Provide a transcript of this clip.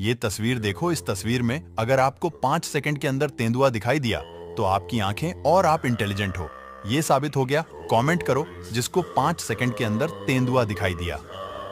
ये तस्वीर देखो इस तस्वीर में अगर आपको पांच सेकंड के अंदर तेंदुआ दिखाई दिया तो आपकी आंखें और आप इंटेलिजेंट हो ये साबित हो गया कमेंट करो जिसको पांच सेकंड के अंदर तेंदुआ दिखाई दिया